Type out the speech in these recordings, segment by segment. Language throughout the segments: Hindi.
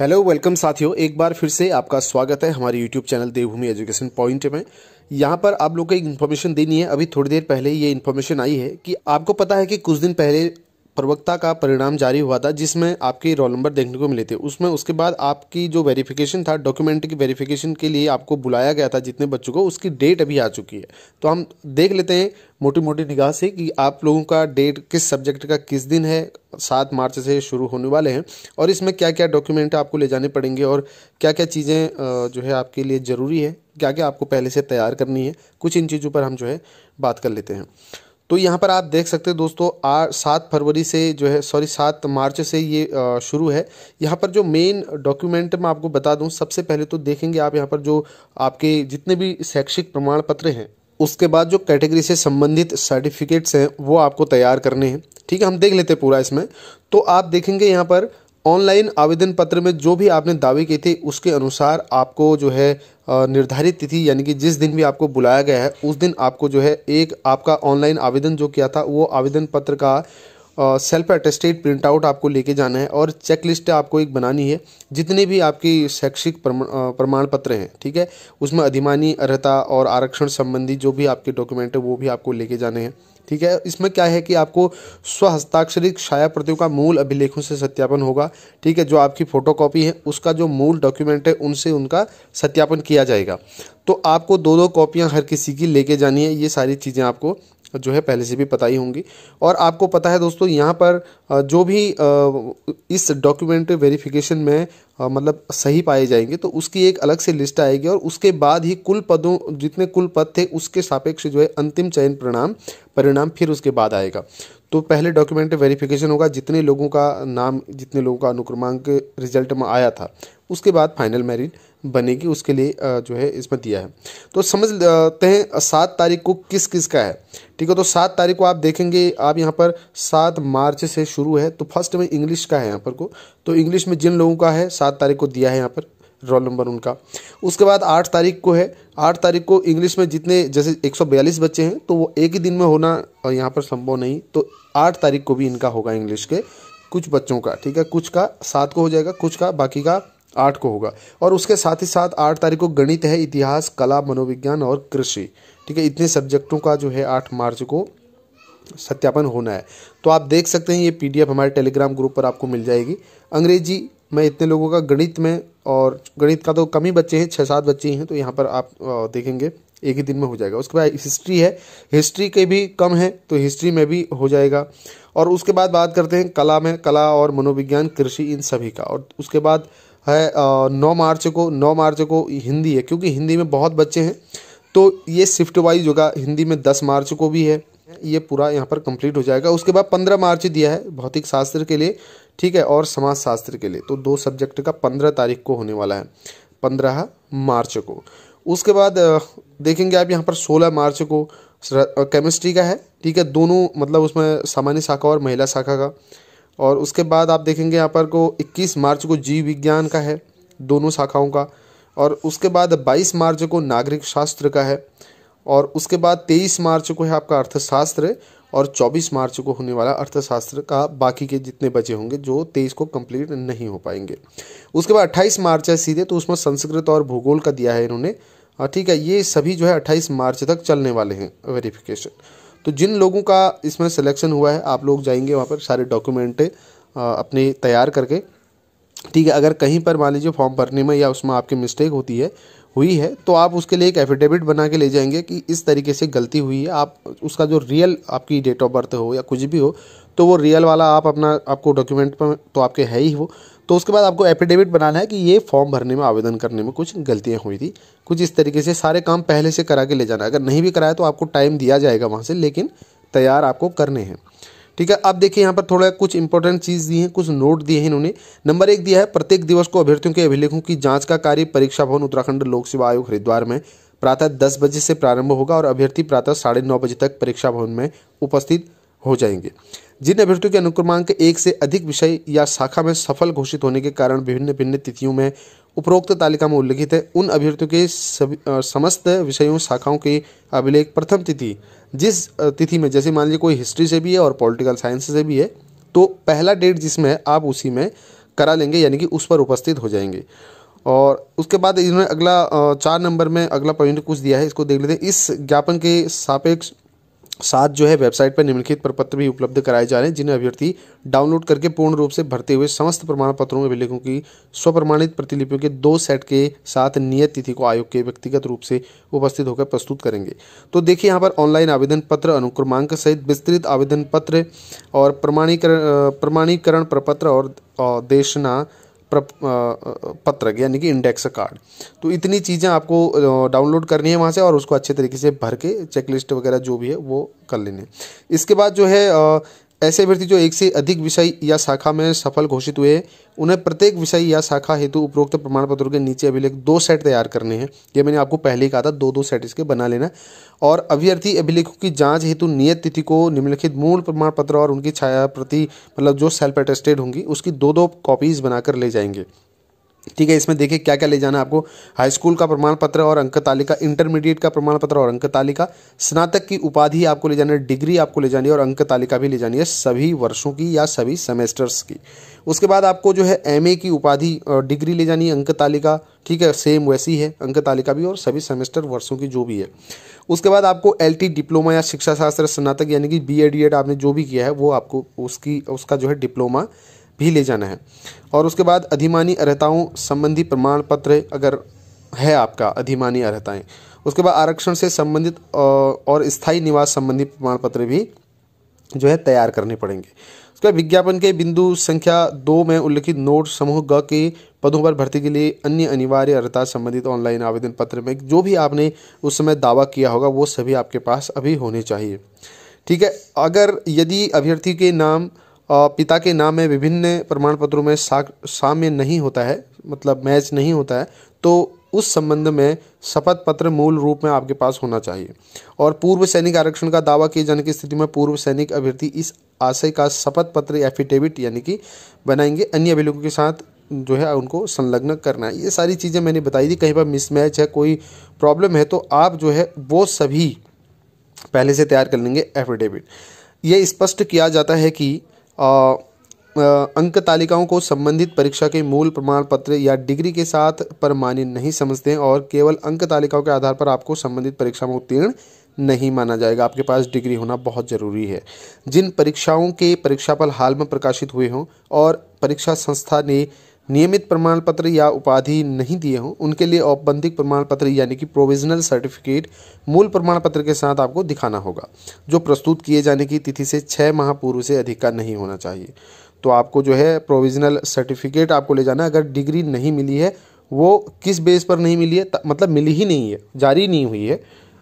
हेलो वेलकम साथियों एक बार फिर से आपका स्वागत है हमारे YouTube channel Devbhoomi education point में यहाँ पर आप लोग को एक इन्फॉर्मेशन देनी है अभी थोड़ी देर पहले ये इन्फॉर्मेशन आई है कि आपको पता है कि कुछ दिन पहले प्रवक्ता का परिणाम जारी हुआ था जिसमें आपके रोल नंबर देखने को मिले थे उसमें उसके बाद आपकी जो वेरिफिकेशन था डॉक्यूमेंट की वेरिफिकेशन के लिए आपको बुलाया गया था जितने बच्चों को उसकी डेट अभी आ चुकी है तो हम देख लेते हैं मोटी मोटी निगाह से कि आप लोगों का डेट किस सब्जेक्ट का किस दिन है सात मार्च से शुरू होने वाले हैं और इसमें क्या क्या डॉक्यूमेंट आपको ले जाने पड़ेंगे और क्या क्या चीज़ें जो है आपके लिए ज़रूरी है क्या क्या आपको पहले से तैयार करनी है कुछ इन चीज़ों पर हम जो है बात कर लेते हैं तो यहाँ पर आप देख सकते हैं दोस्तों आ सात फरवरी से जो है सॉरी सात मार्च से ये शुरू है यहाँ पर जो मेन डॉक्यूमेंट मैं आपको बता दूँ सबसे पहले तो देखेंगे आप यहाँ पर जो आपके जितने भी शैक्षिक प्रमाण पत्र हैं उसके बाद जो कैटेगरी से संबंधित सर्टिफिकेट्स हैं वो आपको तैयार करने हैं ठीक है हम देख लेते हैं पूरा इसमें तो आप देखेंगे यहाँ पर ऑनलाइन आवेदन पत्र में जो भी आपने दावे किए थे उसके अनुसार आपको जो है निर्धारित तिथि यानी कि जिस दिन भी आपको बुलाया गया है उस दिन आपको जो है एक आपका ऑनलाइन आवेदन जो किया था वो आवेदन पत्र का सेल्फ अटेस्टेड प्रिंट आउट आपको लेके जाना है और चेक लिस्ट आपको एक बनानी है जितने भी आपकी शैक्षिक प्रमाण पत्र हैं ठीक है उसमें अधिमानी अर्हता और आरक्षण संबंधी जो भी आपके डॉक्यूमेंट है वो भी आपको लेके जाने हैं ठीक है इसमें क्या है कि आपको स्वहस्ताक्षरित छाया प्रतियों का मूल अभिलेखों से सत्यापन होगा ठीक है जो आपकी फोटोकॉपी है उसका जो मूल डॉक्यूमेंट है उनसे उनका सत्यापन किया जाएगा तो आपको दो दो कॉपियां हर किसी की लेके जानी है ये सारी चीज़ें आपको जो है पहले से भी पता ही होंगी और आपको पता है दोस्तों यहाँ पर जो भी इस डॉक्यूमेंट वेरिफिकेशन में मतलब सही पाए जाएंगे तो उसकी एक अलग से लिस्ट आएगी और उसके बाद ही कुल पदों जितने कुल पद थे उसके सापेक्ष जो है अंतिम चयन परिणाम परिणाम फिर उसके बाद आएगा तो पहले डॉक्यूमेंट वेरिफिकेशन होगा जितने लोगों का नाम जितने लोगों का अनुक्रमांक रिजल्ट में आया था उसके बाद फाइनल मेरिट बनेगी उसके लिए जो है इसमें दिया है तो समझते हैं सात तारीख को किस किस का है ठीक है तो सात तारीख को आप देखेंगे आप यहाँ पर सात मार्च से शुरू है तो फर्स्ट में इंग्लिश का है यहाँ पर को तो इंग्लिश में जिन लोगों का है सात तारीख को दिया है यहाँ पर रोल नंबर उनका उसके बाद आठ तारीख को है आठ तारीख को इंग्लिश में जितने जैसे एक बच्चे हैं तो वो एक ही दिन में होना यहाँ पर संभव नहीं तो आठ तारीख को भी इनका होगा इंग्लिश के कुछ बच्चों का ठीक है कुछ का सात को हो जाएगा कुछ का बाकी का आठ को होगा और उसके साथ ही साथ आठ तारीख को गणित है इतिहास कला मनोविज्ञान और कृषि ठीक है इतने सब्जेक्टों का जो है आठ मार्च को सत्यापन होना है तो आप देख सकते हैं ये पीडीएफ हमारे टेलीग्राम ग्रुप पर आपको मिल जाएगी अंग्रेजी में इतने लोगों का गणित में और गणित का तो कम ही बच्चे हैं छः सात बच्चे हैं तो यहाँ पर आप देखेंगे एक ही दिन में हो जाएगा उसके बाद हिस्ट्री है हिस्ट्री के भी कम है तो हिस्ट्री में भी हो जाएगा और उसके बाद बात करते हैं कला में कला और मनोविज्ञान कृषि इन सभी का और उसके बाद है नौ मार्च को नौ मार्च को हिंदी है क्योंकि हिंदी में बहुत बच्चे हैं तो ये शिफ्ट वाइज होगा हिंदी में दस मार्च को भी है ये पूरा यहाँ पर कंप्लीट हो जाएगा उसके बाद पंद्रह मार्च दिया है भौतिक शास्त्र के लिए ठीक है और समाज शास्त्र के लिए तो दो सब्जेक्ट का पंद्रह तारीख को होने वाला है पंद्रह मार्च को उसके बाद देखेंगे आप यहाँ पर सोलह मार्च को केमिस्ट्री का है ठीक है दोनों मतलब उसमें सामान्य शाखा और महिला शाखा का और उसके बाद आप देखेंगे यहाँ पर को 21 मार्च को जीव विज्ञान का है दोनों शाखाओं का और उसके बाद 22 मार्च को नागरिक शास्त्र का है और उसके बाद 23 मार्च को है आपका अर्थशास्त्र और 24 मार्च को होने वाला अर्थशास्त्र का बाकी के जितने बचे होंगे जो 23 को कंप्लीट नहीं हो पाएंगे उसके बाद 28 मार्च है सीधे तो उसमें संस्कृत और भूगोल का दिया है इन्होंने हाँ, ठीक है ये सभी जो है अट्ठाईस मार्च तक चलने वाले हैं वेरिफिकेशन तो जिन लोगों का इसमें सिलेक्शन हुआ है आप लोग जाएंगे वहाँ पर सारे डॉक्यूमेंट अपने तैयार करके ठीक है अगर कहीं पर मान लीजिए फॉर्म भरने में या उसमें आपकी मिस्टेक होती है हुई है तो आप उसके लिए एक एफिडेविट बना के ले जाएंगे कि इस तरीके से गलती हुई है आप उसका जो रियल आपकी डेट ऑफ बर्थ हो या कुछ भी हो तो वो रियल वाला आप अपना आपको डॉक्यूमेंट पर तो आपके है ही वो तो उसके बाद आपको एफिडेविट बनाना है कि ये फॉर्म भरने में आवेदन करने में कुछ गलतियाँ हुई थी कुछ इस तरीके से सारे काम पहले से करा के ले जाना अगर नहीं भी कराया तो आपको टाइम दिया जाएगा वहाँ से लेकिन तैयार आपको करने हैं ठीक है अब देखिए यहाँ पर थोड़ा कुछ इंपॉर्टेंट चीज़ दी है कुछ नोट दिए हैं इन्होंने नंबर एक दिया है प्रत्येक दिवस को अभ्यर्थियों के अभिलेखों की जांच का कार्य परीक्षा भवन उत्तराखंड लोक सेवा आयोग हरिद्वार में प्रातः दस बजे से प्रारंभ होगा और अभ्यर्थी प्रातः साढ़े नौ बजे तक परीक्षा भवन में उपस्थित हो जाएंगे जिन अभ्यर्थियों के अनुक्रमांक एक से अधिक विषय या शाखा में सफल घोषित होने के कारण विभिन्न भिन्न तिथियों में उपरोक्त तालिका में उल्लिखित है उन अभ्यर्थियों के सभी समस्त विषयों शाखाओं के अभिलेख प्रथम तिथि जिस तिथि में जैसे मान लीजिए कोई हिस्ट्री से भी है और पॉलिटिकल साइंस से भी है तो पहला डेट जिसमें है आप उसी में करा लेंगे यानी कि उस पर उपस्थित हो जाएंगे और उसके बाद इन्होंने अगला चार नंबर में अगला पॉइंट कुछ दिया है इसको देख लेते हैं इस ज्ञापन के सापेक्ष साथ जो है वेबसाइट पर निम्नलिखित प्रपत्र भी उपलब्ध कराए जा रहे हैं जिन्हें अभ्यर्थी डाउनलोड करके पूर्ण रूप से भरते हुए समस्त प्रमाण पत्रों अभिलेखों की स्वप्रमाणित प्रतिलिपियों के दो सेट के साथ नियत तिथि को आयोग के व्यक्तिगत रूप से उपस्थित होकर प्रस्तुत करेंगे तो देखिए यहाँ पर ऑनलाइन आवेदन पत्र अनुक्रमांक सहित विस्तृत आवेदन पत्र और प्रमाणीकरण प्रमाणीकरण प्रपत्र और देशना पत्रक यानी कि इंडेक्स कार्ड तो इतनी चीज़ें आपको डाउनलोड करनी है वहाँ से और उसको अच्छे तरीके से भर के चेकलिस्ट वगैरह जो भी है वो कर लेने इसके बाद जो है ऐसे अभ्यर्थी जो एक से अधिक विषय या शाखा में सफल घोषित हुए उन्हें प्रत्येक विषय या शाखा हेतु उपरोक्त प्रमाण पत्रों के नीचे अभिलेख दो सेट तैयार करने हैं ये मैंने आपको पहले ही कहा था दो दो सेट इसके बना लेना और अभ्यर्थी अभिलेखों की जांच हेतु नियत तिथि को निम्नलिखित मूल प्रमाण पत्र और उनकी छाया प्रति मतलब जो सेल्फ अटेस्टेड होंगी उसकी दो दो कॉपीज बनाकर ले जाएंगे ठीक है इसमें देखिए क्या क्या ले जाना है आपको हाई स्कूल का प्रमाण पत्र और अंक तालिका इंटरमीडिएट का प्रमाण पत्र और अंक तालिका स्नातक की उपाधि आपको ले जाना है डिग्री आपको ले जानी है और अंक तालिका भी ले जानी है सभी वर्षों की या सभी सेमेस्टर्स की उसके बाद आपको जो है एमए की उपाधि और डिग्री ले जानी है अंक तालिका ठीक है सेम वैसी है अंक तालिका भी और सभी सेमेस्टर वर्षों की जो भी है उसके बाद आपको एल डिप्लोमा या शिक्षा शास्त्र स्नातक यानी कि बी एड आपने जो भी किया है वो आपको उसकी उसका जो है डिप्लोमा भी ले जाना है और उसके बाद अधिमानी अर्हताओं संबंधी प्रमाण पत्र अगर है आपका अधिमानी अर्हताएँ उसके बाद आरक्षण से संबंधित और स्थायी निवास संबंधी प्रमाण पत्र भी जो है तैयार करने पड़ेंगे उसके बाद विज्ञापन के बिंदु संख्या दो में उल्लिखित नोट समूह ग के पदों पर भर्ती के लिए अन्य अनिवार्य अर्हता संबंधित ऑनलाइन आवेदन पत्र में जो भी आपने उस समय दावा किया होगा वो सभी आपके पास अभी होने चाहिए ठीक है अगर यदि अभ्यर्थी के नाम पिता के नाम में विभिन्न प्रमाण पत्रों में साम्य नहीं होता है मतलब मैच नहीं होता है तो उस संबंध में शपथ पत्र मूल रूप में आपके पास होना चाहिए और पूर्व सैनिक आरक्षण का दावा किए जाने की स्थिति में पूर्व सैनिक अभ्यर्थी इस आशय का शपथ पत्र एफिडेविट यानी कि बनाएंगे अन्य अभिलेखों के साथ जो है उनको संलग्न करना है ये सारी चीज़ें मैंने बताई थी कहीं पर मिसमैच है कोई प्रॉब्लम है तो आप जो है वो सभी पहले से तैयार कर लेंगे एफिडेविट ये स्पष्ट किया जाता है कि अंक तालिकाओं को संबंधित परीक्षा के मूल प्रमाण पत्र या डिग्री के साथ पर मान्य नहीं समझते हैं और केवल अंक तालिकाओं के आधार पर आपको संबंधित परीक्षा में उत्तीर्ण नहीं माना जाएगा आपके पास डिग्री होना बहुत ज़रूरी है जिन परीक्षाओं के परीक्षाफल हाल में प्रकाशित हुए हों और परीक्षा संस्था ने नियमित प्रमाण पत्र या उपाधि नहीं दिए हों उनके लिए औपबंधिक प्रमाण पत्र यानी कि प्रोविजनल सर्टिफिकेट मूल प्रमाण पत्र के साथ आपको दिखाना होगा जो प्रस्तुत किए जाने की तिथि से छः माह पूर्व से अधिक का नहीं होना चाहिए तो आपको जो है प्रोविजनल सर्टिफिकेट आपको ले जाना अगर डिग्री नहीं मिली है वो किस बेस पर नहीं मिली है मतलब मिली ही नहीं है जारी नहीं हुई है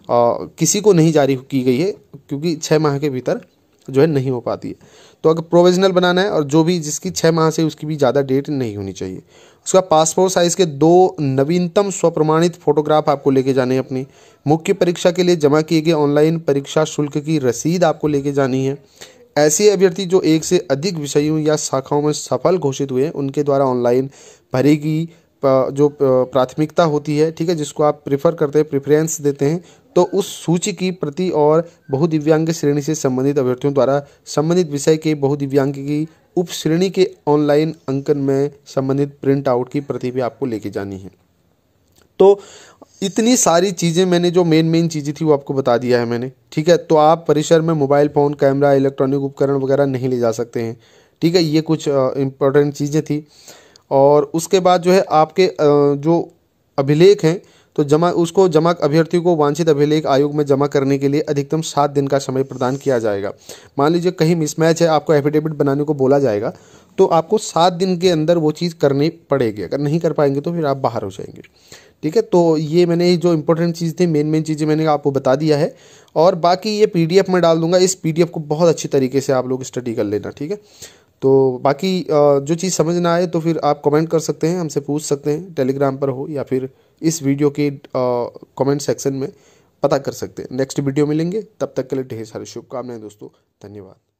आ, किसी को नहीं जारी की गई है क्योंकि छः माह के भीतर जो है नहीं हो पाती है तो अगर प्रोविजनल बनाना है और जो भी जिसकी छः माह से उसकी भी ज़्यादा डेट नहीं होनी चाहिए उसका पासपोर्ट साइज़ के दो नवीनतम स्वप्रमाणित फोटोग्राफ आपको लेके जाने हैं अपनी मुख्य परीक्षा के लिए जमा किए गए ऑनलाइन परीक्षा शुल्क की रसीद आपको लेके जानी है ऐसे अभ्यर्थी जो एक से अधिक विषयों या शाखाओं में सफल घोषित हुए हैं उनके द्वारा ऑनलाइन भरेगी जो प्राथमिकता होती है ठीक है जिसको आप प्रेफर करते हैं प्रिफरेंस देते हैं तो उस सूची की प्रति और बहुदिव्यांग श्रेणी से संबंधित अभ्यर्थियों द्वारा संबंधित विषय के बहुदिव्यांग की उप श्रेणी के ऑनलाइन अंकन में संबंधित प्रिंट आउट की प्रति भी आपको लेके जानी है तो इतनी सारी चीज़ें मैंने जो मेन मेन चीज़ें थी वो आपको बता दिया है मैंने ठीक है तो आप परिसर में मोबाइल फ़ोन कैमरा इलेक्ट्रॉनिक उपकरण वगैरह नहीं ले जा सकते हैं ठीक है ये कुछ इंपॉर्टेंट चीज़ें थी और उसके बाद जो है आपके आ, जो अभिलेख हैं तो जमा उसको जमा अभ्यर्थियों को वांछित अभिलेख आयोग में जमा करने के लिए अधिकतम सात दिन का समय प्रदान किया जाएगा मान लीजिए कहीं मिसमैच है आपको एफिडेविट बनाने को बोला जाएगा तो आपको सात दिन के अंदर वो चीज़ करनी पड़ेगी अगर नहीं कर पाएंगे तो फिर आप बाहर हो जाएंगे ठीक है तो ये मैंने जो इंपॉर्टेंट चीज़ थी मेन मेन चीज़ें मैंने आपको बता दिया है और बाकी ये पी मैं डाल दूंगा इस पी को बहुत अच्छी तरीके से आप लोग स्टडी कर लेना ठीक है तो बाकी जो चीज़ समझ ना आए तो फिर आप कमेंट कर सकते हैं हमसे पूछ सकते हैं टेलीग्राम पर हो या फिर इस वीडियो के कमेंट सेक्शन में पता कर सकते हैं नेक्स्ट वीडियो मिलेंगे तब तक के लिए ढेर सारी शुभकामनाएं दोस्तों धन्यवाद